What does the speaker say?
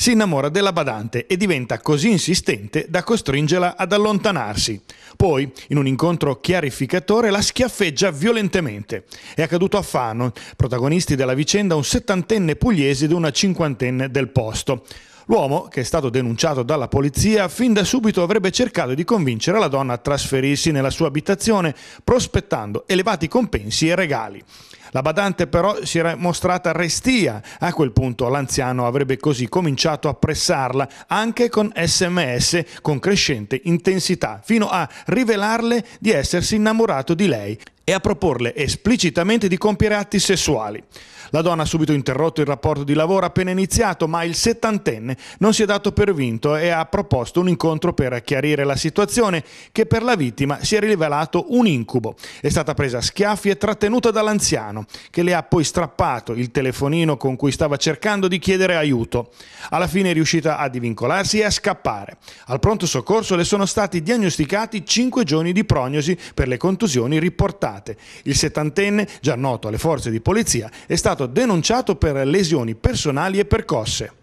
si innamora della badante e diventa così insistente da costringerla ad allontanarsi. Poi, in un incontro chiarificatore, la schiaffeggia violentemente. È accaduto a Fano, protagonisti della vicenda un settantenne pugliese ed una cinquantenne del posto. L'uomo, che è stato denunciato dalla polizia, fin da subito avrebbe cercato di convincere la donna a trasferirsi nella sua abitazione, prospettando elevati compensi e regali. La badante però si era mostrata restia. A quel punto l'anziano avrebbe così cominciato a pressarla anche con sms con crescente intensità, fino a rivelarle di essersi innamorato di lei e a proporle esplicitamente di compiere atti sessuali. La donna ha subito interrotto il rapporto di lavoro appena iniziato, ma il settantenne non si è dato per vinto e ha proposto un incontro per chiarire la situazione che per la vittima si è rivelato un incubo. È stata presa a schiaffi e trattenuta dall'anziano, che le ha poi strappato il telefonino con cui stava cercando di chiedere aiuto. Alla fine è riuscita a divincolarsi e a scappare. Al pronto soccorso le sono stati diagnosticati 5 giorni di prognosi per le contusioni riportate collegate. Il settantenne, già noto alle forze di polizia, è stato denunciato per lesioni personali e percosse.